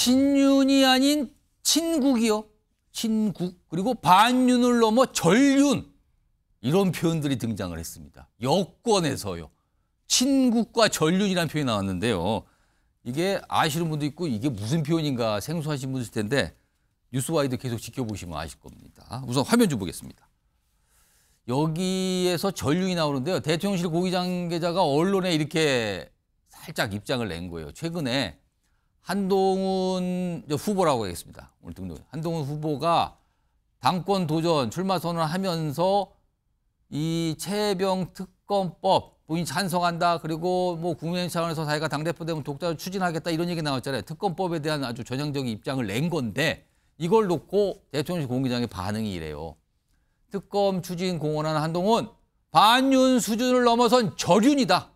친윤이 아닌 친국이요. 친국 그리고 반윤을 넘어 전윤 이런 표현들이 등장을 했습니다. 여권에서요. 친국과 전륜이라는 표현이 나왔는데요. 이게 아시는 분도 있고 이게 무슨 표현인가 생소하신 분들 텐데 뉴스와이드 계속 지켜보시면 아실 겁니다. 우선 화면 좀 보겠습니다. 여기에서 전륜이 나오는데요. 대통령실 고위장계자가 언론에 이렇게 살짝 입장을 낸 거예요. 최근에 한동훈 후보라고 하겠습니다. 오늘 등록. 한동훈 후보가 당권 도전 출마 선언하면서 을이 채병 특검법 본인 뭐 찬성한다. 그리고 뭐 국민의힘 차원에서 자기가 당대표 되면 독자를 추진하겠다 이런 얘기 나왔잖아요. 특검법에 대한 아주 전향적인 입장을 낸 건데 이걸 놓고 대통령실 공기장의 반응이 이래요. 특검 추진 공언한 한동훈 반윤 수준을 넘어선 절윤이다.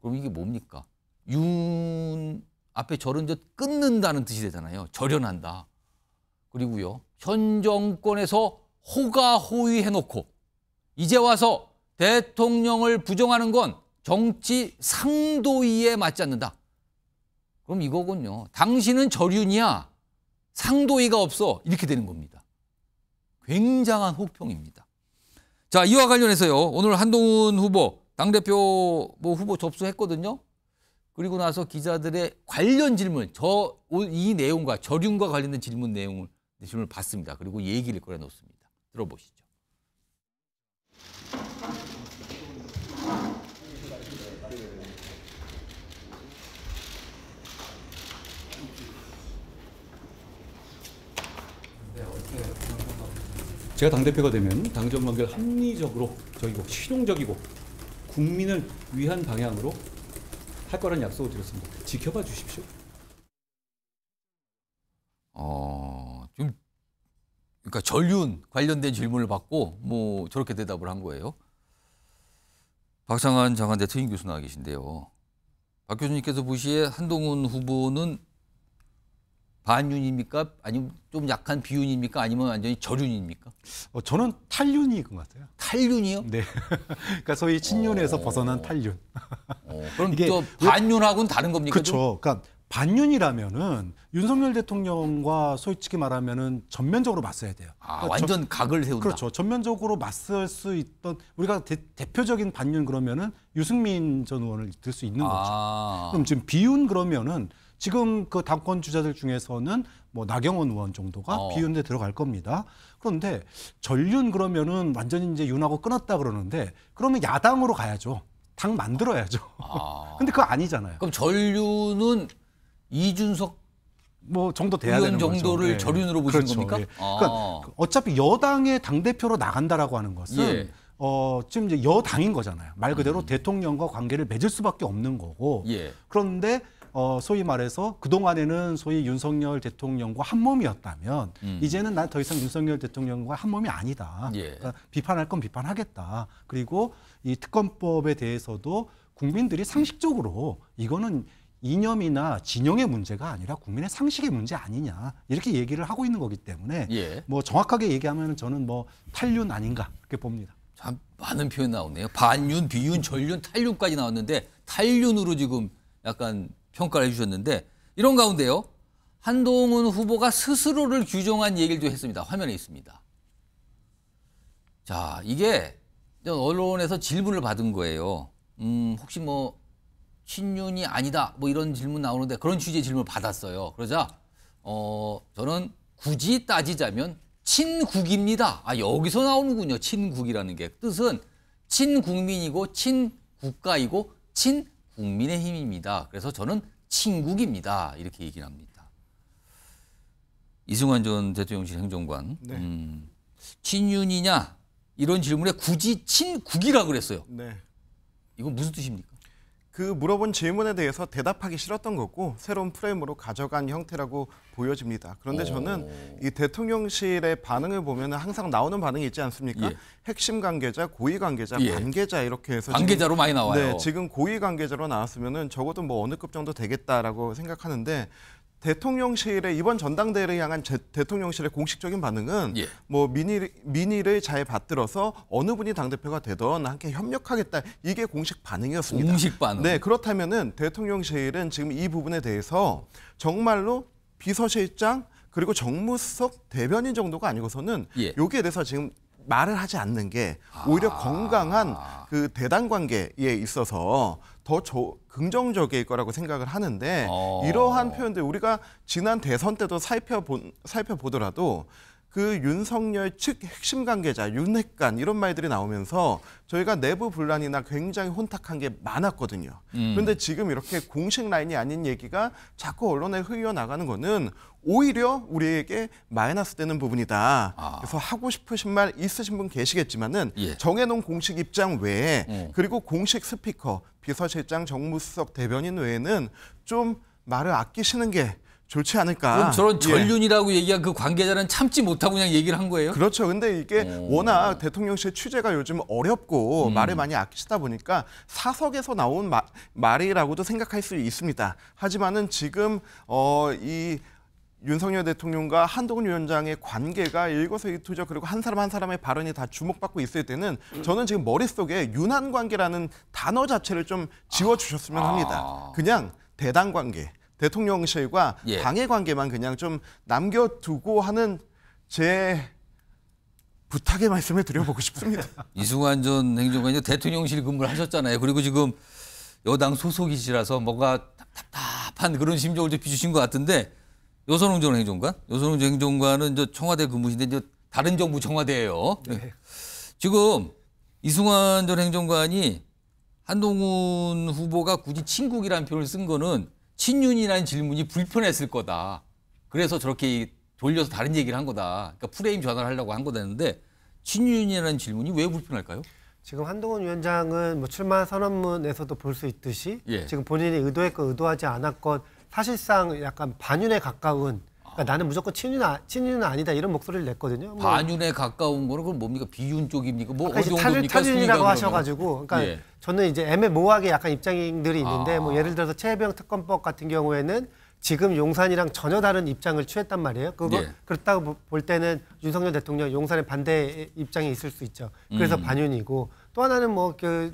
그럼 이게 뭡니까? 윤 앞에 절은 저 끊는다는 뜻이 되잖아요. 절연한다. 그리고요. 현 정권에서 호가호위 해놓고 이제 와서 대통령을 부정하는 건 정치 상도위에 맞지 않는다. 그럼 이거군요. 당신은 절윤이야. 상도위가 없어. 이렇게 되는 겁니다. 굉장한 혹평입니다. 자, 이와 관련해서요. 오늘 한동훈 후보, 당대표 뭐 후보 접수했거든요. 그리고 나서 기자들의 관련 질문, 저 이 내용과 저륜과 관련된 질문 내용을 네, 질문을 받습니다. 그리고 얘기를 꺼내놓습니다. 들어보시죠. 제가 당대표가 되면 당정 관계를 합리적으로 적이고 실용적이고 국민을 위한 방향으로 할 거라는 약속을 드렸습니다. 지켜봐 주십시오. 어, 좀 그러니까 전륜 관련된 질문을 받고 뭐 저렇게 대답을 한 거예요. 박상환 장관대 특임 교수 나와 계신데요. 박 교수님께서 보시에 한동훈 후보는 반윤입니까? 아니면 좀 약한 비윤입니까? 아니면 완전히 절윤입니까? 어, 저는 탈윤인 것 같아요. 탈윤이요? 네. 그러니까 소위 친윤에서 어... 벗어난 탈윤. 어, 그럼 이게 반윤하고는 다른 겁니까? 그렇죠. 그러니까 반윤이라면은 윤석열 대통령과 솔직히 말하면은 전면적으로 맞서야 돼요. 아, 그러니까 완전 저, 각을 세운다. 그렇죠. 전면적으로 맞설 수 있던 우리가 대, 표적인 반윤 그러면은 유승민 전 의원을 들 수 있는 거죠. 아. 그럼 지금 비윤 그러면은 지금 그 당권 주자들 중에서는 뭐 나경원 의원 정도가 어. 비윤대 들어갈 겁니다. 그런데 전륜 그러면은 완전히 이제 윤하고 끊었다 그러는데 그러면 야당으로 가야죠. 당 만들어야죠. 아. 근데 그거 아니잖아요. 그럼 전륜은 이준석 뭐 정도 돼야 되는 정도를 거 예. 전륜으로 보신 그렇죠. 겁니까? 예. 그러니까 아. 그러니까 어차피 여당의 당 대표로 나간다라고 하는 것은 예. 어, 지금 이제 여당인 거잖아요. 말 그대로 음. 대통령과 관계를 맺을 수밖에 없는 거고. 예. 그런데 어, 소위 말해서 그동안에는 소위 윤석열 대통령과 한 몸이었다면 음. 이제는 난 더 이상 윤석열 대통령과 한 몸이 아니다. 예. 그러니까 비판할 건 비판하겠다. 그리고 이 특검법에 대해서도 국민들이 상식적으로 이거는 이념이나 진영의 문제가 아니라 국민의 상식의 문제 아니냐 이렇게 얘기를 하고 있는 거기 때문에 예. 뭐 정확하게 얘기하면 저는 뭐 탈륜 아닌가 이렇게 봅니다. 참 많은 표현 나오네요. 반윤, 비윤, 전륜, 탈륜까지 나왔는데 탈륜으로 지금 약간 평가를 해주셨는데 이런 가운데요. 한동훈 후보가 스스로를 규정한 얘기도 했습니다. 화면에 있습니다. 자, 이게 언론에서 질문을 받은 거예요. 음, 혹시 뭐 친윤이 아니다 뭐 이런 질문 나오는데 그런 취지의 질문을 받았어요. 그러자 어, 저는 굳이 따지자면 친국입니다. 아, 여기서 나오는군요. 친국이라는 게. 뜻은 친국민이고 친국가이고 친 국민의힘입니다. 그래서 저는 친국입니다. 이렇게 얘기를 합니다. 이승환 전 대통령실 행정관 네. 음, 친윤이냐 이런 질문에 굳이 친국이라 그랬어요. 네. 이건 무슨 뜻입니까? 그 물어본 질문에 대해서 대답하기 싫었던 거고 새로운 프레임으로 가져간 형태라고 보여집니다. 그런데 저는 이 대통령실의 반응을 보면 항상 나오는 반응이 있지 않습니까? 예. 핵심 관계자, 고위 관계자, 예. 관계자 이렇게 해서 관계자로 지금, 많이 나와요. 네, 지금 고위 관계자로 나왔으면은 적어도 뭐 어느 급 정도 되겠다라고 생각하는데 대통령실의 이번 전당대회를 향한 제, 대통령실의 공식적인 반응은 예. 뭐 민의, 민의를 잘 받들어서 어느 분이 당대표가 되던 함께 협력하겠다 이게 공식 반응이었습니다. 공식 반응. 네 그렇다면은 대통령실은 지금 이 부분에 대해서 정말로 비서실장 그리고 정무수석 대변인 정도가 아니고서는 예. 여기에 대해서 지금 말을 하지 않는 게 아. 오히려 아. 건강한 그대단 관계에 있어서 더 저, 긍정적일 거라고 생각을 하는데 어. 이러한 표현들 우리가 지난 대선 때도 살펴본 살펴보더라도 그 윤석열 측 핵심 관계자 윤핵관 이런 말들이 나오면서 저희가 내부 분란이나 굉장히 혼탁한 게 많았거든요. 음. 그런데 지금 이렇게 공식 라인이 아닌 얘기가 자꾸 언론에 흘려 나가는 거는 오히려 우리에게 마이너스 되는 부분이다. 아. 그래서 하고 싶으신 말 있으신 분 계시겠지만은 예. 정해놓은 공식 입장 외에 음. 그리고 공식 스피커 비서실장 정무수석 대변인 외에는 좀 말을 아끼시는 게 좋지 않을까. 그럼 저런 예. 전륜이라고 예. 얘기한 그 관계자는 참지 못하고 그냥 얘기를 한 거예요? 그렇죠. 근데 이게 오. 어. 워낙 대통령실 취재가 요즘 어렵고 음. 말을 많이 아끼시다 보니까 사석에서 나온 마, 말이라고도 생각할 수 있습니다. 하지만은 지금 어, 이 윤석열 대통령과 한동훈 위원장의 관계가 일거수일투족 그리고 한 사람 한 사람의 발언이 다 주목받고 있을 때는 저는 지금 머릿속에 유난 관계라는 단어 자체를 좀 지워주셨으면 아. 합니다. 그냥 대당 관계. 대통령실과 예. 당의 관계만 그냥 좀 남겨두고 하는 제 부탁의 말씀을 드려보고 싶습니다. 이승환 전 행정관이 대통령실 근무를 하셨잖아요. 그리고 지금 여당 소속이시라서 뭔가 답답한 그런 심정을 비추신 것 같은데 여선홍 전 행정관, 여선홍 전 행정관은 저 청와대 근무신데 이제 다른 정부 청와대예요. 네. 네. 지금 이승환 전 행정관이 한동훈 후보가 굳이 친국이라는 표현을 쓴 거는 친윤이라는 질문이 불편했을 거다. 그래서 저렇게 돌려서 다른 얘기를 한 거다. 그러니까 프레임 전환을 하려고 한 거다는데 친윤이라는 질문이 왜 불편할까요? 지금 한동훈 위원장은 뭐 출마 선언문에서도 볼 수 있듯이 예. 지금 본인이 의도했건 의도하지 않았건 사실상 약간 반윤에 가까운 그러니까 나는 무조건 친윤 아, 친윤은 아니다 이런 목소리를 냈거든요. 뭐. 반윤에 가까운 거는 그 뭡니까 비윤 쪽입니까? 뭐 어느 정도입니까? 타륜이라고 하셔가지고 그러니까 예. 저는 이제 애매모호하게 약간 입장들이 아. 있는데 아. 뭐 예를 들어서 최혜병 특검법 같은 경우에는 지금 용산이랑 전혀 다른 입장을 취했단 말이에요. 그거 예. 그렇다고 볼 때는 윤석열 대통령 용산의 반대 입장에 있을 수 있죠. 그래서 음. 반윤이고 또 하나는 뭐 그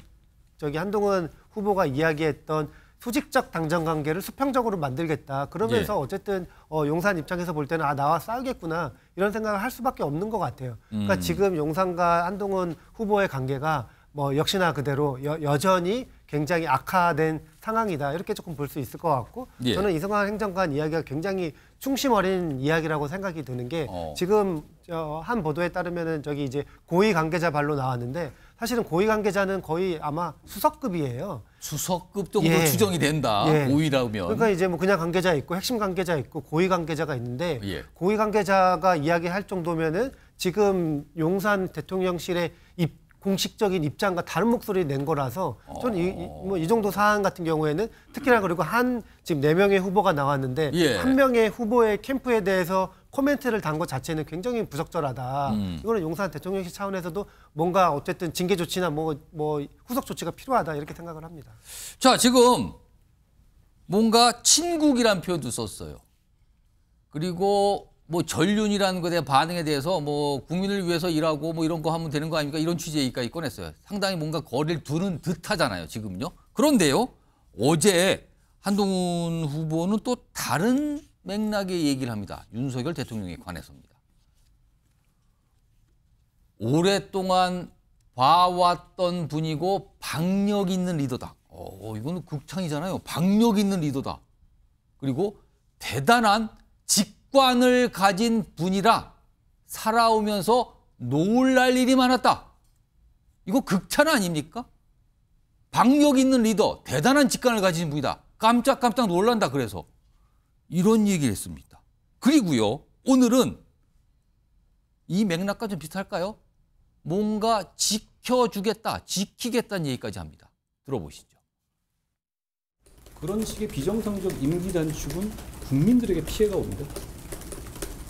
저기 한동훈 후보가 이야기했던 수직적 당장 관계를 수평적으로 만들겠다. 그러면서 예. 어쨌든 어, 용산 입장에서 볼 때는 아 나와 싸우겠구나 이런 생각을 할 수밖에 없는 것 같아요. 그러니까 음. 그러니까 지금 용산과 한동훈 후보의 관계가 뭐 역시나 그대로 여, 여전히 굉장히 악화된 상황이다 이렇게 조금 볼 수 있을 것 같고 예. 저는 이승환 행정관 이야기가 굉장히 충심 어린 이야기라고 생각이 드는 게 어. 지금 저 한 보도에 따르면은 저기 이제 고위 관계자 발로 나왔는데 사실은 고위 관계자는 거의 아마 수석급이에요. 수석급 도 예. 추정이 된다. 예. 고위라면. 그러니까 이제 뭐 그냥 관계자 있고 핵심 관계자 있고 고위 관계자가 있는데 예. 고위 관계자가 이야기할 정도면은 지금 용산 대통령실의 입, 공식적인 입장과 다른 목소리 낸 거라서 저는 이, 뭐이 뭐 정도 사안 같은 경우에는 특히나 그리고 한 지금 네 명의 후보가 나왔는데 예. 한 명의 후보의 캠프에 대해서 코멘트를 단 것 자체는 굉장히 부적절하다. 음. 이거는 용산 대통령실 차원에서도 뭔가 어쨌든 징계 조치나 뭐, 뭐 후속 조치가 필요하다 이렇게 생각을 합니다. 자, 지금 뭔가 친국이란 표현도 썼어요. 그리고 뭐 전륜이라는 것에 반응에 대해서 뭐 국민을 위해서 일하고 뭐 이런 거 하면 되는 거 아닙니까? 이런 취지 얘기까지 꺼냈어요. 상당히 뭔가 거리를 두는 듯하잖아요, 지금요. 그런데요, 어제 한동훈 후보는 또 다른 맥락의 얘기를 합니다. 윤석열 대통령에 관해서입니다. 오랫동안 봐왔던 분이고 박력 있는 리더다. 어, 어, 이거는 극찬이잖아요. 박력 있는 리더다. 그리고 대단한 직관을 가진 분이라 살아오면서 놀랄 일이 많았다. 이거 극찬 아닙니까? 박력 있는 리더, 대단한 직관을 가진 분이다. 깜짝깜짝 놀란다 그래서. 이런 얘기를 했습니다. 그리고요, 오늘은 이 맥락과 좀 비슷할까요? 뭔가 지켜주겠다, 지키겠다는 얘기까지 합니다. 들어보시죠. 그런 식의 비정상적 임기 단축은 국민들에게 피해가 옵니다.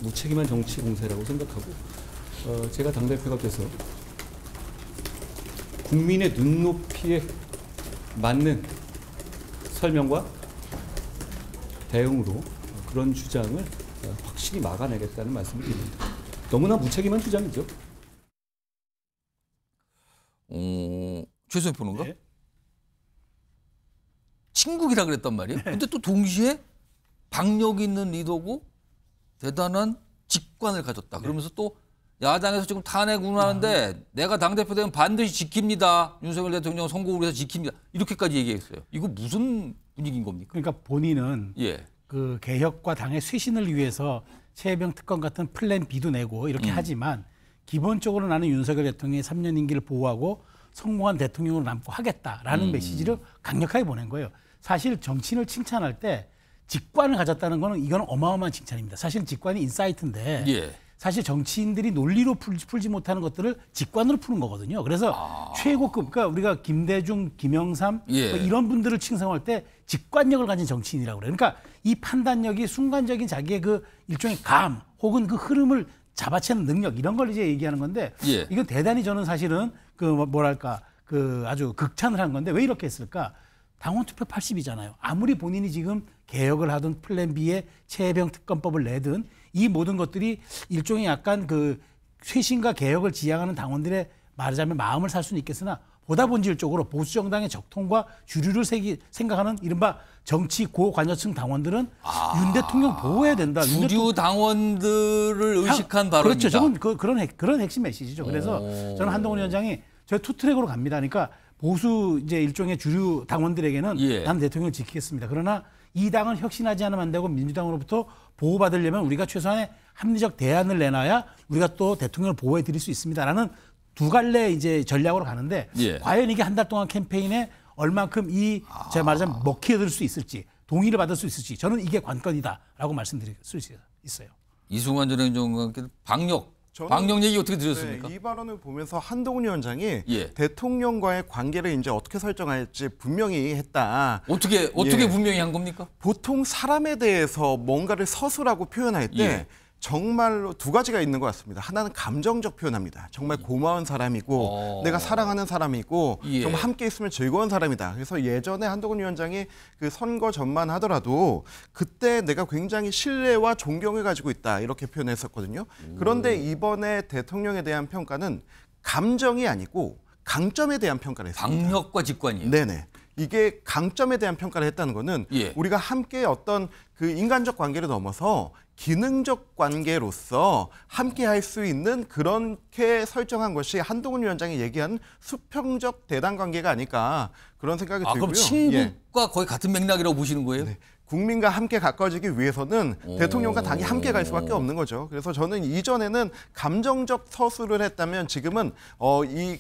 무책임한 정치 공세라고 생각하고 어, 제가 당대표가 돼서 국민의 눈높이에 맞는 설명과 대응으로 그런 주장을 확실히 막아내겠다는 말씀을 드립니다. 너무나 무책임한 주장이죠. 어, 최소희 보는가? 네. 친국이라 그랬단 말이에요. 네. 근데 또 동시에 박력 있는 리더고 대단한 직관을 가졌다. 네. 그러면서 또 야당에서 지금 탄핵 운하는데 아. 내가 당대표 되면 반드시 지킵니다. 윤석열 대통령 선거구에서 지킵니다. 이렇게까지 얘기했어요. 이거 무슨 분위기인 겁니까? 그러니까 본인은 예. 그 개혁과 당의 쇄신을 위해서 최혜병 특검 같은 플랜 B도 내고 이렇게 음. 하지만 기본적으로 나는 윤석열 대통령의 3년 임기를 보호하고 성공한 대통령으로 남고 하겠다라는 음. 메시지를 강력하게 보낸 거예요. 사실 정치인을 칭찬할 때 직관을 가졌다는 거는 이건 어마어마한 칭찬입니다. 사실 직관이 인사이트인데 예. 사실 정치인들이 논리로 풀지 못하는 것들을 직관으로 푸는 거거든요. 그래서 아... 최고급, 그러니까 우리가 김대중, 김영삼 뭐 예. 뭐 이런 분들을 칭송할 때 직관력을 가진 정치인이라고 그래요. 그러니까 이 판단력이 순간적인 자기의 그 일종의 감 혹은 그 흐름을 잡아채는 능력 이런 걸 이제 얘기하는 건데 예. 이건 대단히 저는 사실은 그 뭐, 뭐랄까 그 아주 극찬을 한 건데 왜 이렇게 했을까? 당원 투표 80이잖아요. 아무리 본인이 지금 개혁을 하든 플랜 B의 체병 특검법을 내든 이 모든 것들이 일종의 약간 그 쇄신과 개혁을 지향하는 당원들의 말하자면 마음을 살 수는 있겠으나 보다 본질적으로 보수 정당의 적통과 주류를 세기, 생각하는 이른바 정치 고관여층 당원들은 아, 윤 대통령 보호해야 된다. 주류 대통령... 당원들을 의식한 향, 발 그렇죠. 저건 그, 런 핵, 그런 핵심 메시지죠. 그래서 오. 저는 한동훈 위원장이 저희 투트랙으로 갑니다. 그러니까 보수 이제 일종의 주류 당원들에게는 예. 난 대통령을 지키겠습니다. 그러나 이 당은 혁신하지 않으면 안 되고 민주당으로부터 보호받으려면 우리가 최소한의 합리적 대안을 내놔야 우리가 또 대통령을 보호해 드릴 수 있습니다라는 두 갈래 이제 전략으로 가는데 예. 과연 이게 한 달 동안 캠페인에 얼만큼 이 제가 말하자면 아. 먹히들 수 있을지 동의를 받을 수 있을지 저는 이게 관건이다라고 말씀드릴 수 있어요. 이승환 전행정관께 방역 방역 얘기 어떻게 들으셨습니까? 네, 이 발언을 보면서 한동훈 위원장이 예. 대통령과의 관계를 이제 어떻게 설정할지 분명히 했다. 어떻게 어떻게 예. 분명히 한 겁니까? 보통 사람에 대해서 뭔가를 서술하고 표현할 때 예. 정말로 두 가지가 있는 것 같습니다. 하나는 감정적 표현합니다. 정말 고마운 사람이고 어... 내가 사랑하는 사람이고 예. 정말 함께 있으면 즐거운 사람이다. 그래서 예전에 한동훈 위원장이 그 선거 전만 하더라도 그때 내가 굉장히 신뢰와 존경을 가지고 있다 이렇게 표현했었거든요. 그런데 이번에 대통령에 대한 평가는 감정이 아니고 강점에 대한 평가를 했습니다. 강력과 직관이요. 네네. 이게 강점에 대한 평가를 했다는 거는 예. 우리가 함께 어떤 그 인간적 관계를 넘어서 기능적 관계로서 함께 할 수 있는 그렇게 설정한 것이 한동훈 위원장이 얘기한 수평적 대단 관계가 아닐까 그런 생각이 아, 들고요. 그럼 친구과 예. 거의 같은 맥락이라고 보시는 거예요? 네. 국민과 함께 가까워지기 위해서는 대통령과 당이 함께 갈 수밖에 없는 거죠. 그래서 저는 이전에는 감정적 서술을 했다면 지금은 어, 이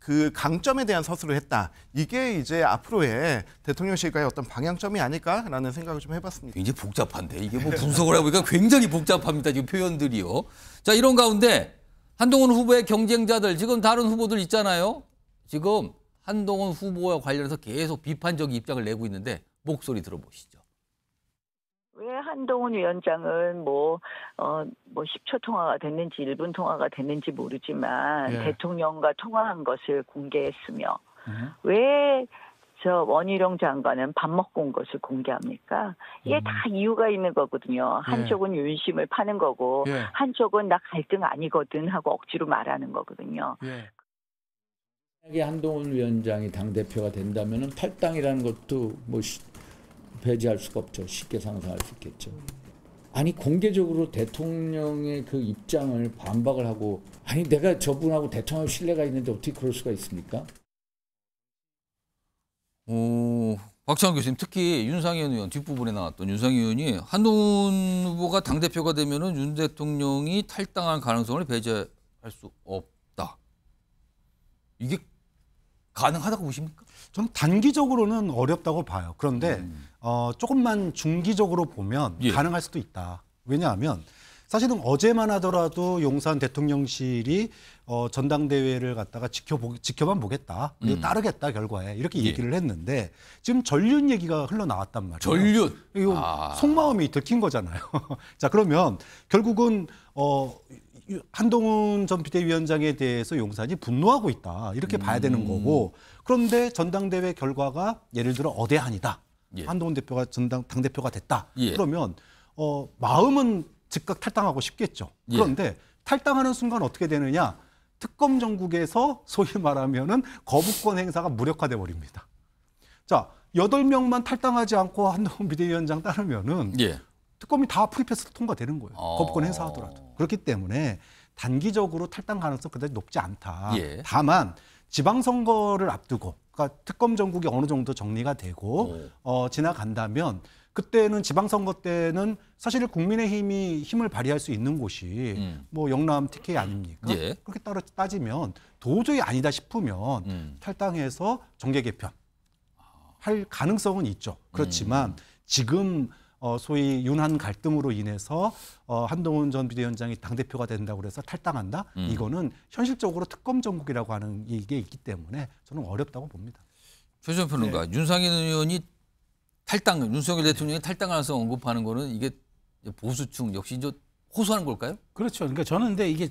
그 강점에 대한 서술을 했다. 이게 이제 앞으로의 대통령실과의 어떤 방향점이 아닐까라는 생각을 좀 해봤습니다. 굉장히 복잡한데 이게 뭐 분석을 해보니까 굉장히 복잡합니다. 지금 표현들이요. 자 이런 가운데 한동훈 후보의 경쟁자들 지금 다른 후보들 있잖아요. 지금 한동훈 후보와 관련해서 계속 비판적 입장을 내고 있는데 목소리 들어보시죠. 왜 한동훈 위원장은 뭐, 어, 뭐 10초 통화가 됐는지 1분 통화가 됐는지 모르지만 예. 대통령과 통화한 것을 공개했으며 음. 왜저 원희룡 장관은 밥 먹고 온 것을 공개합니까? 이게 음. 다 이유가 있는 거거든요. 예. 한쪽은 예. 윤심을 파는 거고, 예. 한쪽은 나 갈등 아니거든 하고 억지로 말하는 거거든요. 예. 만약에 한동훈 위원장이 당대표가 된다면 은 팔당이라는 것도 뭐 배제할 수가 없죠. 쉽게 상상할 수 있겠죠. 아니 공개적으로 대통령의 그 입장을 반박을 하고 아니 내가 저분하고 대통령 신뢰가 있는데 어떻게 그럴 수가 있습니까? 오, 어, 박찬호 교수님 특히 윤상현 의원 뒷부분에 나왔던 윤상현 의원이 한동훈 후보가 당 대표가 되면윤 대통령이 탈당할 가능성을 배제할 수 없다. 이게 가능하다고 보십니까? 좀 단기적으로는 어렵다고 봐요. 그런데 음. 어, 조금만 중기적으로 보면 예. 가능할 수도 있다. 왜냐하면 사실은 어제만 하더라도 용산 대통령실이 어, 전당대회를 갖다가 지켜보, 지켜만 보겠다. 그리고 음. 따르겠다, 결과에. 이렇게 예. 얘기를 했는데 지금 전륜 얘기가 흘러나왔단 말이에요. 전륜? 이거 아. 속마음이 들킨 거잖아요. 자, 그러면 결국은 어, 한동훈 전 비대위원장에 대해서 용산이 분노하고 있다 이렇게 봐야 되는 음. 거고 그런데 전당대회 결과가 예를 들어 어대한이다 예. 한동훈 대표가 전당 당 대표가 됐다 예. 그러면 어, 마음은 즉각 탈당하고 싶겠죠 예. 그런데 예. 탈당하는 순간 어떻게 되느냐 특검 정국에서 소위 말하면은 거부권 행사가 무력화돼 버립니다 자 여덟 명만 탈당하지 않고 한동훈 비대위원장 따르면은 예. 특검이 다풀리패스를 통과되는 거예요. 어. 거권 행사하더라도. 그렇기 때문에 단기적으로 탈당 가능성 그다지 높지 않다. 예. 다만 지방선거를 앞두고 그러니까 특검 전국이 어느 정도 정리가 되고 어, 지나간다면 그때는 지방선거 때는 사실 국민의힘이 힘을 발휘할 수 있는 곳이 음. 뭐 영남 TK 아닙니까? 예. 그렇게 따로 따지면 도저히 아니다 싶으면 음. 탈당해서 정계 개편 할 가능성은 있죠. 그렇지만 음. 지금 어, 소위 윤한 갈등으로 인해서 어, 한동훈 전 비대위원장이 당대표가 된다고 해서 탈당한다? 음. 이거는 현실적으로 특검 정국이라고 하는 게 있기 때문에 저는 어렵다고 봅니다. 최전 평론가, 네. 윤상현 의원이 탈당, 윤석열 대통령이 탈당하면서 언급하는 거는 이게 보수층 역시 이제 호소하는 걸까요? 그렇죠. 그러니까 저는 근데 이게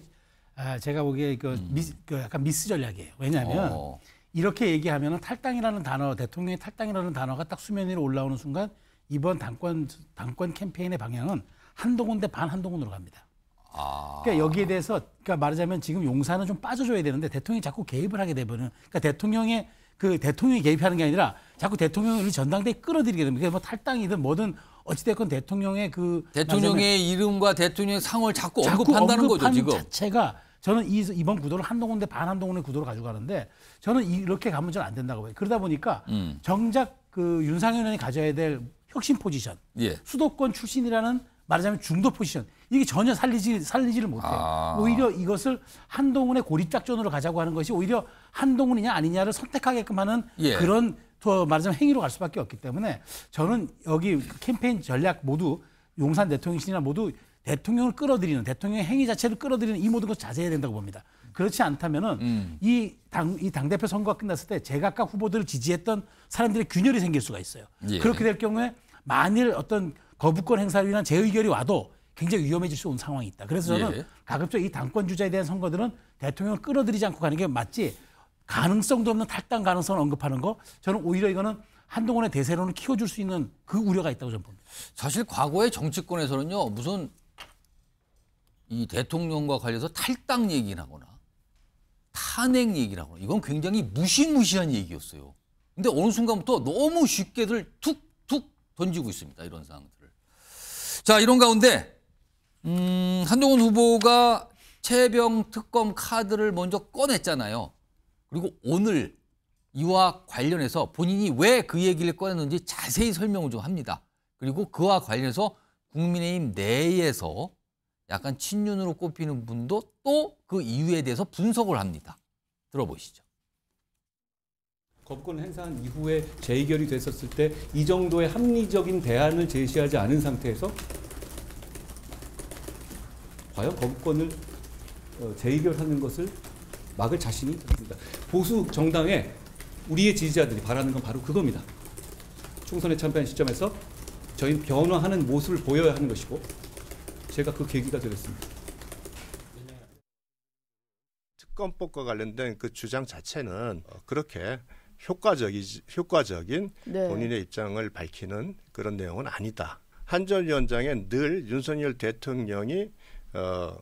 아, 제가 보기에 그, 음. 미, 그 약간 미스 전략이에요. 왜냐하면 어. 이렇게 얘기하면 탈당이라는 단어, 대통령이 탈당이라는 단어가 딱 수면 위로 올라오는 순간 이번 당권 당권 캠페인의 방향은 한동훈 대 반한동훈으로 갑니다. 아... 그러니까 여기에 대해서 그러니까 말하자면 지금 용산은 좀 빠져줘야 되는데 대통령이 자꾸 개입을 하게 되면은 그러니까 대통령의 그 대통령이 개입하는 게 아니라 자꾸 대통령을 전당대에 끌어들이게 됩니다. 그게 뭐 탈당이든 뭐든 어찌됐건 대통령의 그 대통령의 이름과 대통령의 상을 자꾸, 자꾸 언급한다는 거죠 지금 자체가 저는 이, 이번 구도를 한동훈 대 반한동훈의 구도로 가져가는데 저는 이렇게 가면 좀안 된다고 봐요. 그러다 보니까 음. 정작 그 윤상현 의원이 가져야 될 혁신 포지션, 예. 수도권 출신이라는 말하자면 중도 포지션 이게 전혀 살리지 살리지를 못해 아. 오히려 이것을 한동훈의 고립작전으로 가자고 하는 것이 오히려 한동훈이냐 아니냐를 선택하게끔 하는 예. 그런 더 말하자면 행위로 갈 수밖에 없기 때문에 저는 여기 캠페인 전략 모두 용산 대통령실이나 모두 대통령을 끌어들이는 대통령의 행위 자체를 끌어들이는 이 모든 것을 자제해야 된다고 봅니다. 그렇지 않다면은 음. 이당 이 당대표 선거가 끝났을 때 제각각 후보들을 지지했던 사람들의 균열이 생길 수가 있어요. 예. 그렇게 될 경우에 만일 어떤 거부권 행사로 인한 재의결이 와도 굉장히 위험해질 수 있는 상황이 있다. 그래서 저는 예. 가급적 이 당권 주자에 대한 선거들은 대통령을 끌어들이지 않고 가는 게 맞지 가능성도 없는 탈당 가능성을 언급하는 거 저는 오히려 이거는 한동훈의 대세론을 키워줄 수 있는 그 우려가 있다고 저는 봅니다. 사실 과거의 정치권에서는요 무슨 이 대통령과 관련해서 탈당 얘기를 하거나 탄핵 얘기라고 이건 굉장히 무시무시한 얘기였어요. 근데 어느 순간부터 너무 쉽게들 툭툭 던지고 있습니다. 이런 상황들을 자, 이런 가운데 음, 한동훈 후보가 채병 특검 카드를 먼저 꺼냈잖아요. 그리고 오늘 이와 관련해서 본인이 왜 그 얘기를 꺼냈는지 자세히 설명을 좀 합니다. 그리고 그와 관련해서 국민의힘 내에서 약간 친윤으로 꼽히는 분도 또 그 이유에 대해서 분석을 합니다. 들어보시죠. 법권 행사한 이후에 재의결이 됐었을 때 이 정도의 합리적인 대안을 제시하지 않은 상태에서 과연 법권을 어, 재의결하는 것을 막을 자신이 있습니다. 보수 정당의 우리의 지지자들이 바라는 건 바로 그겁니다. 총선에 참패한 시점에서 저희는 변화하는 모습을 보여야 하는 것이고 제가 그 계기가 되겠습니다. 특검법과 관련된 그 주장 자체는 어, 그렇게 효과적이 효과적인 네. 본인의 입장을 밝히는 그런 내용은 아니다. 한 전 위원장은 늘 윤석열 대통령이 어,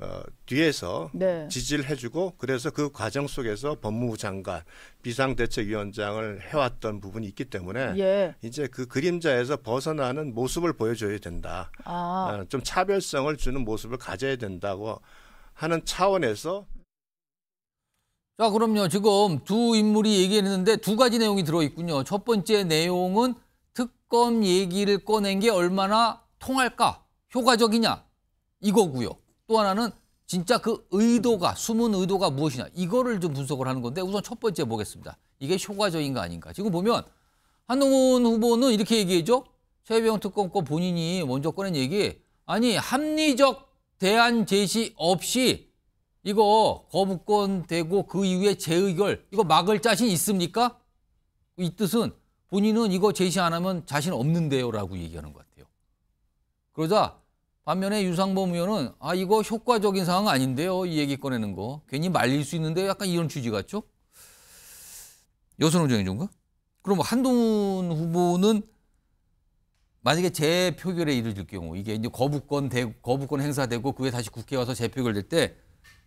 어, 뒤에서 네. 지지를 해주고 그래서 그 과정 속에서 법무부 장관 비상대책위원장을 해왔던 부분이 있기 때문에 예. 이제 그 그림자에서 벗어나는 모습을 보여줘야 된다. 아. 어, 좀 차별성을 주는 모습을 가져야 된다고 하는 차원에서 자, 그럼요. 지금 두 인물이 얘기했는데 두 가지 내용이 들어있군요. 첫 번째 내용은 특검 얘기를 꺼낸 게 얼마나 통할까, 효과적이냐 이거고요. 또 하나는 진짜 그 의도가, 숨은 의도가 무엇이냐 이거를 좀 분석을 하는 건데 우선 첫 번째 보겠습니다. 이게 효과적인가 아닌가. 지금 보면 한동훈 후보는 이렇게 얘기했죠. 최병 특검권 본인이 먼저 꺼낸 얘기 아니 합리적 대안 제시 없이 이거 거부권 되고 그 이후에 재의결 이거 막을 자신 있습니까? 이 뜻은 본인은 이거 제시 안 하면 자신 없는데요라고 얘기하는 것 같아요. 그러자 반면에 유상범 의원은 아 이거 효과적인 상황 아닌데요 이 얘기 꺼내는 거 괜히 말릴 수 있는데 약간 이런 취지 같죠? 여선호정의 종가? 그럼 한동훈 후보는 만약에 재표결에 이르질 경우 이게 이제 거부권 대, 거부권 행사되고 그게 다시 국회 와서 재표결될 때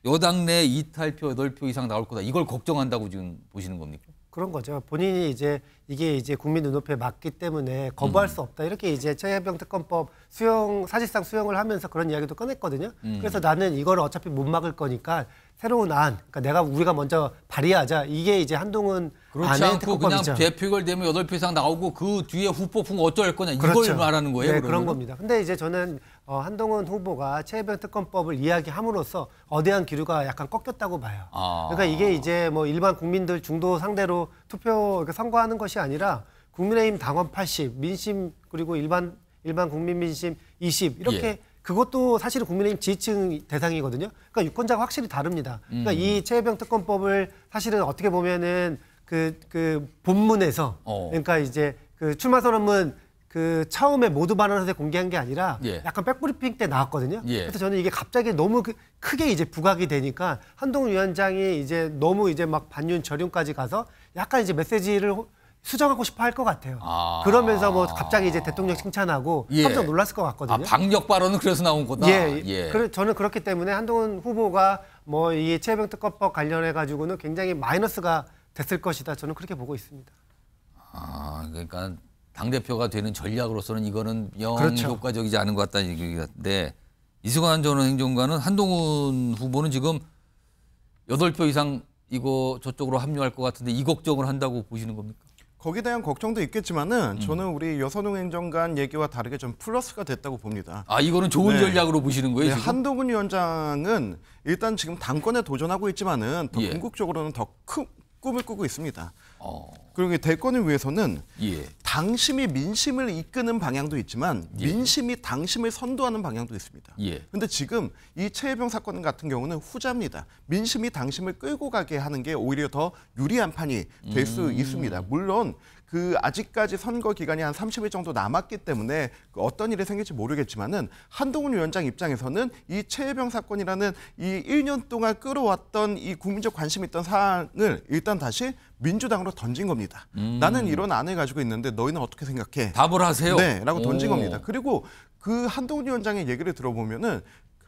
여당 내 이탈표 8표 이상 나올 거다. 이걸 걱정한다고 지금 보시는 겁니까? 그런 거죠. 본인이 이제 이게 이제 국민 눈높이에 맞기 때문에 거부할 음. 수 없다. 이렇게 이제 최해병 특검법 수용 사실상 수용을 하면서 그런 이야기도 꺼냈거든요. 음. 그래서 나는 이걸 어차피 못 막을 거니까 새로운 안, 그러니까 내가 우리가 먼저 발의하자. 이게 이제 한동훈 그렇지 않고 특검법이죠. 그냥 대표결 되면 여덟 표 이상 나오고 그 뒤에 후폭풍 어쩔 거냐 이걸 그렇죠. 말하는 거예요. 네, 그런 겁니다. 근데 이제 저는 어, 한동훈 후보가 최혜변 특검법을 이야기함으로써 어대한 기류가 약간 꺾였다고 봐요. 아. 그러니까 이게 이제 뭐 일반 국민들 중도 상대로 투표 그러니까 선거하는 것이 아니라 국민의힘 당원 80, 민심 그리고 일반 일반 국민 민심 20 이렇게 예. 그것도 사실은 국민의힘 지지층 대상이거든요. 그러니까 유권자가 확실히 다릅니다. 그러니까 음. 이 최혜병 특검법을 사실은 어떻게 보면은 그, 그 본문에서 어. 그러니까 이제 그 출마 선언문 그 처음에 모두 반환해서 공개한 게 아니라 예. 약간 백브리핑 때 나왔거든요. 예. 그래서 저는 이게 갑자기 너무 그, 크게 이제 부각이 되니까 한동훈 위원장이 이제 너무 이제 막 반윤 저륜까지 가서 약간 이제 메시지를 수정하고 싶어 할 것 같아요. 아... 그러면서 뭐 갑자기 이제 대통령 칭찬하고 예. 깜짝 놀랐을 것 같거든요. 아, 방역 발언은 그래서 나온 거다. 예. 예. 그 저는 그렇기 때문에 한동훈 후보가 뭐이 최병 특검법 관련해 가지고는 굉장히 마이너스가 됐을 것이다. 저는 그렇게 보고 있습니다. 아, 그러니까 당대표가 되는 전략으로서는 이거는 영 그렇죠. 효과적이지 않은 것 같다는 얘기 같은데 이승환 전 행정관은 한동훈 후보는 지금 여덟 표 이상 이거 저쪽으로 합류할 것 같은데 이 걱정을 한다고 보시는 겁니까? 거기에 대한 걱정도 있겠지만은 음. 저는 우리 여선홍 행정관 얘기와 다르게 좀 플러스가 됐다고 봅니다. 아 이거는 좋은 네. 전략으로 보시는 거예요? 네, 한동훈 위원장은 일단 지금 당권에 도전하고 있지만은 더 예. 궁극적으로는 더 큰 꿈을 꾸고 있습니다. 어. 그러니 대권을 위해서는 예. 당심이 민심을 이끄는 방향도 있지만 예. 민심이 당심을 선도하는 방향도 있습니다. 그런데 예. 지금 이 최혜병 사건 같은 경우는 후자입니다. 민심이 당심을 끌고 가게 하는 게 오히려 더 유리한 판이 될수 음. 있습니다. 물론 그 아직까지 선거 기간이 한 30일 정도 남았기 때문에 그 어떤 일이 생길지 모르겠지만은 한동훈 위원장 입장에서는 이 최혜병 사건이라는 이 1년 동안 끌어왔던 이 국민적 관심이 있던 사항을 일단 다시 민주당으로 던진 겁니다. 음. 나는 이런 안을 가지고 있는데 너희는 어떻게 생각해? 답을 하세요. 네, 라고 던진 오. 겁니다. 그리고 그 한동훈 위원장의 얘기를 들어보면은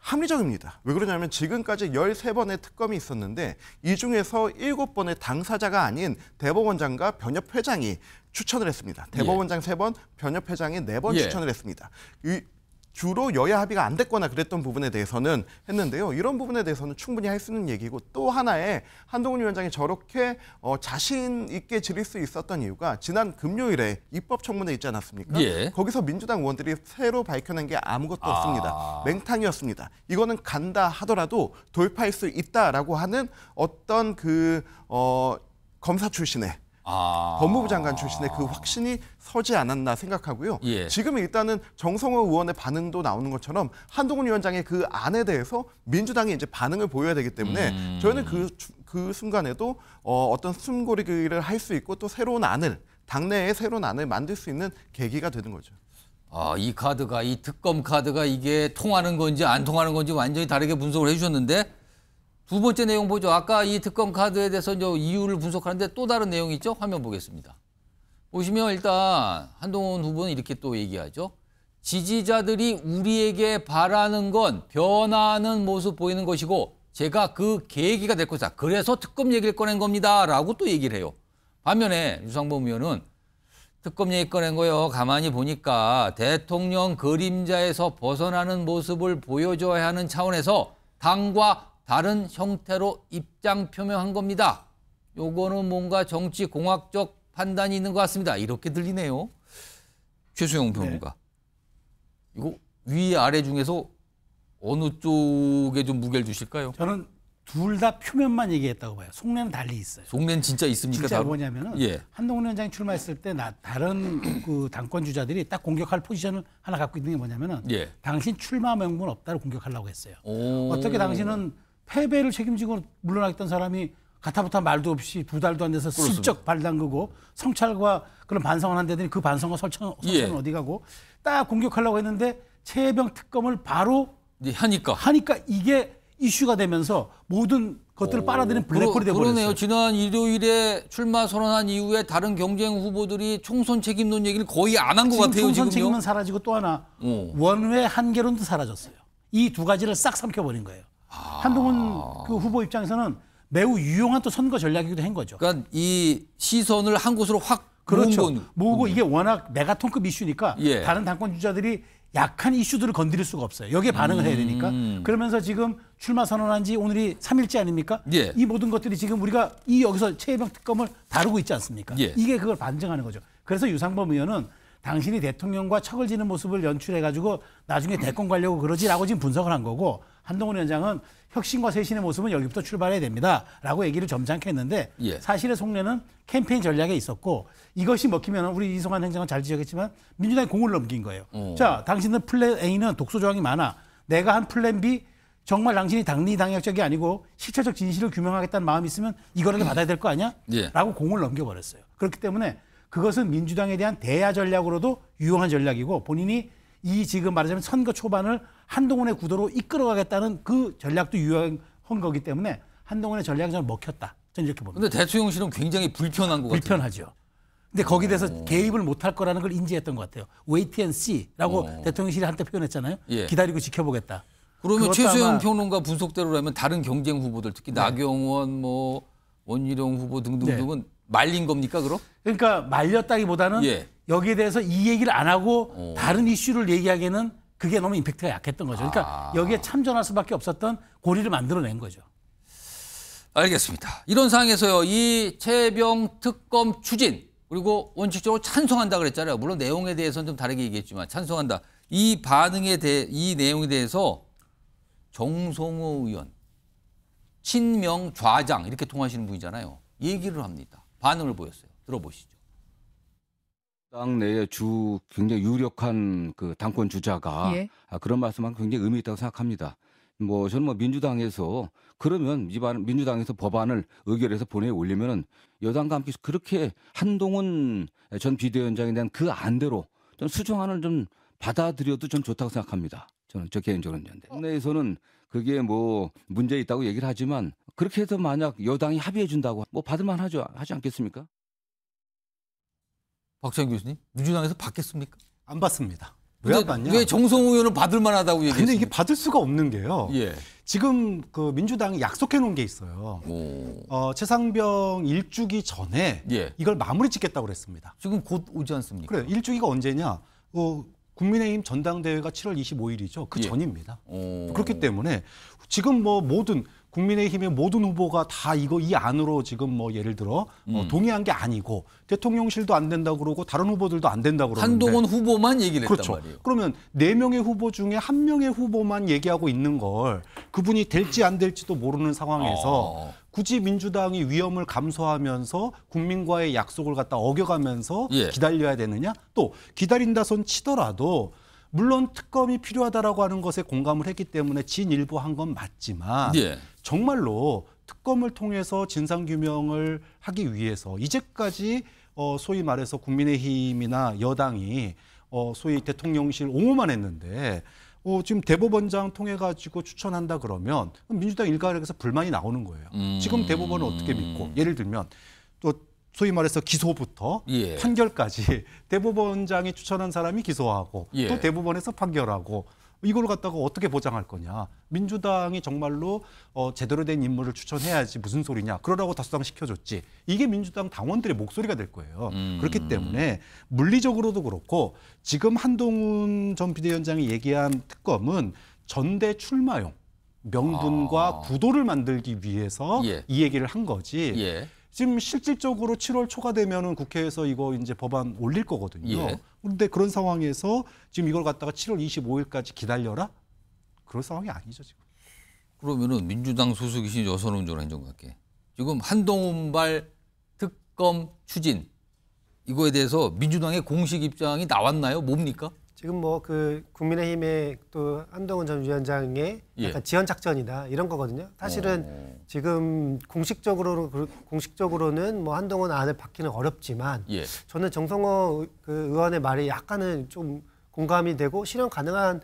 합리적입니다. 왜 그러냐면 지금까지 13번의 특검이 있었는데 이 중에서 7번의 당사자가 아닌 대법원장과 변협 회장이 추천을 했습니다. 예. 대법원장 예. 3번, 변협 회장이 4번 예. 추천을 했습니다. 이 주로 여야 합의가 안 됐거나 그랬던 부분에 대해서는 했는데요. 이런 부분에 대해서는 충분히 할 수 있는 얘기고 또 하나의 한동훈 위원장이 저렇게 어, 자신 있게 지릴 수 있었던 이유가 지난 금요일에 입법 청문회 있지 않았습니까? 예. 거기서 민주당 의원들이 새로 밝혀낸 게 아무것도 아... 없습니다. 맹탕이었습니다. 이거는 간다 하더라도 돌파할 수 있다라고 하는 어떤 그 어, 검사 출신의 아... 법무부 장관 출신의 그 확신이 서지 않았나 생각하고요. 예. 지금 일단은 정성호 의원의 반응도 나오는 것처럼 한동훈 위원장의 그 안에 대해서 민주당이 이제 반응을 보여야 되기 때문에 음... 저희는 그, 그 순간에도 어, 어떤 숨고리기를 할 수 있고 또 새로운 안을 당내에 새로운 안을 만들 수 있는 계기가 되는 거죠. 아, 이 카드가 이 특검 카드가 이게 통하는 건지 안 통하는 건지 완전히 다르게 분석을 해주셨는데 두 번째 내용 보죠. 아까 이 특검 카드에 대해서 이제 이유를 분석하는데 또 다른 내용이 있죠. 화면 보겠습니다. 보시면 일단 한동훈 후보는 이렇게 또 얘기하죠. 지지자들이 우리에게 바라는 건 변화하는 모습 보이는 것이고 제가 그 계기가 될 것이다. 그래서 특검 얘기를 꺼낸 겁니다. 라고 또 얘기를 해요. 반면에 유상범 의원은 특검 얘기 꺼낸 거요. 가만히 보니까 대통령 그림자에서 벗어나는 모습을 보여줘야 하는 차원에서 당과 다른 형태로 입장 표명한 겁니다. 요거는 뭔가 정치 공학적 판단이 있는 것 같습니다. 이렇게 들리네요. 최수영 네. 평론가. 네. 이거 위 아래 중에서 어느 쪽에 좀 무게를 주실까요? 저는 둘 다 표면만 얘기했다고 봐요. 속내는 달리 있어요. 속내는 진짜 있습니까? 진짜 뭐냐면 예. 한동훈 위원장이 출마했을 때나 다른 그 당권 주자들이 딱 공격할 포지션을 하나 갖고 있는 게뭐냐면 예. 당신 출마 명분 없다를 공격하려고 했어요. 오. 어떻게 당신은 패배를 책임지고 물러나겠다는 사람이 가타부타 말도 없이 두 달도 안 돼서 슬쩍 발 담그고 성찰과 그런 반성을 한다더니 그 반성과 설천, 은 예. 어디 가고 딱 공격하려고 했는데 최병 특검을 바로 예, 하니까 하니까 이게 이슈가 되면서 모든 것들을 빨아들이는 블랙홀이 되버렸어요. 그러네요. 지난 일요일에 출마 선언한 이후에 다른 경쟁 후보들이 총선 책임론 얘기를 거의 안 한 것 같아요. 총선 지금요? 책임은 사라지고 또 하나 오. 원외 한계론도 사라졌어요. 이 두 가지를 싹 삼켜버린 거예요. 한동훈 그 후보 입장에서는 매우 유용한 또 선거 전략이기도 한 거죠. 그러니까 이 시선을 한 곳으로 확 그렇죠. 모으고 음. 이게 워낙 메가톤급 이슈니까 예. 다른 당권 주자들이 약한 이슈들을 건드릴 수가 없어요. 여기에 반응을 음... 해야 되니까. 음. 그러면서 지금 출마 선언한 지 오늘이 삼일째 아닙니까? 예. 이 모든 것들이 지금 우리가 이 여기서 최혜병 특검을 다루고 있지 않습니까? 예. 이게 그걸 반증하는 거죠. 그래서 유상범 의원은 당신이 대통령과 척을 지는 모습을 연출해가지고 나중에 대권 관려고 그러지라고 지금 분석을 한 거고 한동훈 위원장은 혁신과 쇄신의 모습은 여기부터 출발해야 됩니다라고 얘기를 점잖게 했는데 예. 사실의 속내는 캠페인 전략에 있었고 이것이 먹히면 우리 이성환 행정은 잘 지적했지만 민주당이 공을 넘긴 거예요. 오. 어. 자, 당신은 플랜 A는 독소 조항이 많아. 내가 한 플랜 B 정말 당신이 당리 당략적이 아니고 실체적 진실을 규명하겠다는 마음이 있으면 이거를 받아야 될 거 아니야? 예. 라고 공을 넘겨버렸어요. 그렇기 때문에 그것은 민주당에 대한 대야 전략으로도 유용한 전략이고 본인이 이 지금 말하자면 선거 초반을 한동훈의 구도로 이끌어가겠다는 그 전략도 유효한 거기 때문에 한동훈의 전략이 좀 먹혔다. 저는 이렇게 봅니다. 근데 대통령 실은 굉장히 불편한 거 같아요. 불편하죠. 근데 거기 대해서 오. 어. 개입을 못할 거라는 걸 인지했던 것 같아요. 웨이트 앤 씨라고 오. 대통령실이 한때 표현했잖아요. 예. 기다리고 지켜보겠다. 그러면 최수영 평론가 분석대로라면 다른 경쟁 후보들 특히 네. 나경원 뭐 원희룡 후보 등등등은 네. 말린 겁니까 그럼? 그러니까 말렸다기보다는 예. 여기에 대해서 이 얘기를 안 하고 오. 어. 다른 이슈를 얘기하기에는 그게 너무 임팩트가 약했던 거죠. 그러니까 아. 여기에 참전할 수밖에 없었던 고리를 만들어낸 거죠. 알겠습니다. 이런 상황에서요, 이 채병 특검 추진 그리고 원칙적으로 찬성한다 그랬잖아요. 물론 내용에 대해서는 좀 다르게 얘기했지만 찬성한다. 이 반응에 대해 이 내용에 대해서 정성호 의원 친명 좌장 이렇게 통하시는 분이잖아요. 얘기를 합니다. 반응을 보였어요. 들어보시죠. 당 내에 주 굉장히 유력한 그 당권 주자가 예. 아, 그런 말씀은 굉장히 의미 있다고 생각합니다. 뭐 저는 뭐 민주당에서 그러면 이반 민주당에서 법안을 의결해서 본회의에 올리면은 여당과 함께 그렇게 한동훈 전 비대위원장에 대한 그 안대로 좀 수정안을 좀 받아들여도 좀 좋다고 생각합니다. 저는 저 개인적으로는 국내에서는 그게 뭐 문제 있다고 얘기를 하지만 그렇게 해서 만약 여당이 합의해 준다고 뭐 받을 만하죠 하지 않겠습니까? 박찬 교수님 민주당에서 받겠습니까? 안 받습니다. 왜 안 받냐? 왜 정성호 의원은 받을 만하다고 얘기했어요? 근데 이게 받을 수가 없는 게요. 예. 지금 그 민주당이 약속해 놓은 게 있어요. 오. 어, 최상병 일주기 전에 예. 이걸 마무리 짓겠다고 그랬습니다. 지금 곧 오지 않습니까? 그래 일주기가 언제냐? 어, 국민의힘 전당대회가 7월 25일이죠. 그 예. 전입니다. 오. 그렇기 때문에 지금 뭐 모든 국민의힘의 모든 후보가 다 이거 이 안으로 지금 뭐 예를 들어 뭐 음. 어, 동의한 게 아니고 대통령실도 안 된다 그러고 다른 후보들도 안 된다 그러는데 한동훈 후보만 얘기를 그렇죠. 했단 말이에요. 그러면 네 명의 후보 중에 한 명의 후보만 얘기하고 있는 걸 그분이 될지 안 될지도 모르는 상황에서 어. 굳이 민주당이 위험을 감소하면서 국민과의 약속을 갖다 어겨가면서 예. 기다려야 되느냐? 또 기다린다 손 치더라도 물론 특검이 필요하다라고 하는 것에 공감을 했기 때문에 진일보한 건 맞지만 예. 정말로 특검을 통해서 진상규명을 하기 위해서 이제까지 어, 소위 말해서 국민의힘이나 여당이 어, 소위 대통령실 옹호만 했는데 어, 지금 대법원장 통해 가지고 추천한다 그러면 민주당 일가에서 불만이 나오는 거예요. 음... 지금 대법원은 어떻게 믿고 예를 들면 또 소위 말해서 기소부터 예. 판결까지 대법원장이 추천한 사람이 기소하고 예. 또 대법원에서 판결하고 이걸 갖다가 어떻게 보장할 거냐. 민주당이 정말로 어, 제대로 된 인물을 추천해야지 무슨 소리냐. 그러라고 다수당 시켜줬지 이게 민주당 당원들의 목소리가 될 거예요. 음. 그렇기 때문에 물리적으로도 그렇고 지금 한동훈 전 비대위원장이 얘기한 특검은 전대 출마용 명분과 아. 구도를 만들기 위해서 예. 이 얘기를 한 거지. 예. 지금 실질적으로 7월 초가 되면은 국회에서 이거 이제 법안 올릴 거거든요. 예. 그런데 그런 상황에서 지금 이걸 갖다가 7월 25일까지 기다려라? 그럴 상황이 아니죠 지금. 그러면은 민주당 소속이신 여선운전 행정관께 지금 한동훈발 특검 추진 이거에 대해서 민주당의 공식 입장이 나왔나요? 뭡니까? 지금 뭐그 국민의힘의 또 한동훈 전 위원장의 예. 약간 지연 작전이다 이런 거거든요. 사실은 오. 어. 지금 공식적으로 공식적으로는 뭐 한동훈 안을 받기는 어렵지만 예. 저는 정성호 그 의원의 말이 약간은 좀 공감이 되고 실현 가능한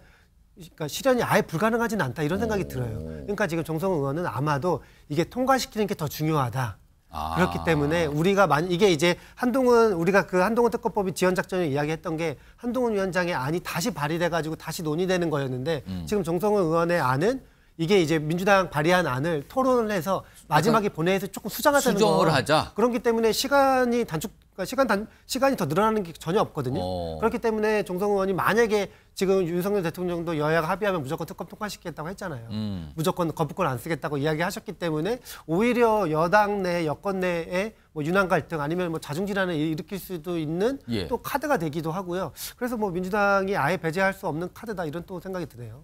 그러니까 실현이 아예 불가능하진 않다 이런 생각이 오. 어. 들어요. 그러니까 지금 정성호 의원은 아마도 이게 통과시키는 게 더 중요하다. 아. 그렇기 때문에 우리가 만 이게 이제 한동훈 우리가 그 한동훈 특검법이 지원 작전을 이야기했던 게 한동훈 위원장의 안이 다시 발의돼 가지고 다시 논의되는 거였는데 음. 지금 정성훈 의원의 안은 이게 이제 민주당 발의한 안을 토론을 해서 마지막에 보내서 조금 수정하자는 수정을 거. 하자. 그렇기 때문에 시간이 단축 그러니까 시간 단 시간이 더 늘어나는 게 전혀 없거든요. 어. 그렇기 때문에 정성훈 의원이 만약에 지금 윤석열 대통령도 여야가 합의하면 무조건 특검 통과시키겠다고 했잖아요. 음. 무조건 거부권 안 쓰겠다고 이야기하셨기 때문에 오히려 여당 내 여권 내에 뭐 유난 갈등 아니면 뭐 자중질환을 일으킬 수도 있는 예. 또 카드가 되기도 하고요. 그래서 뭐 민주당이 아예 배제할 수 없는 카드다 이런 또 생각이 드네요.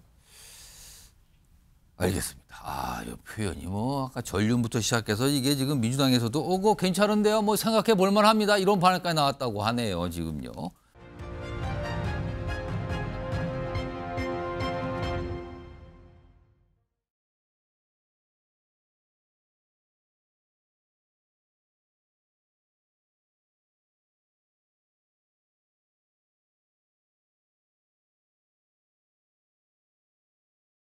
알겠습니다. 아, 이 표현이 뭐 아까 전륜부터 시작해서 이게 지금 민주당에서도 오고 괜찮은데요. 뭐 생각해 볼 만합니다. 이런 반응까지 나왔다고 하네요. 지금요.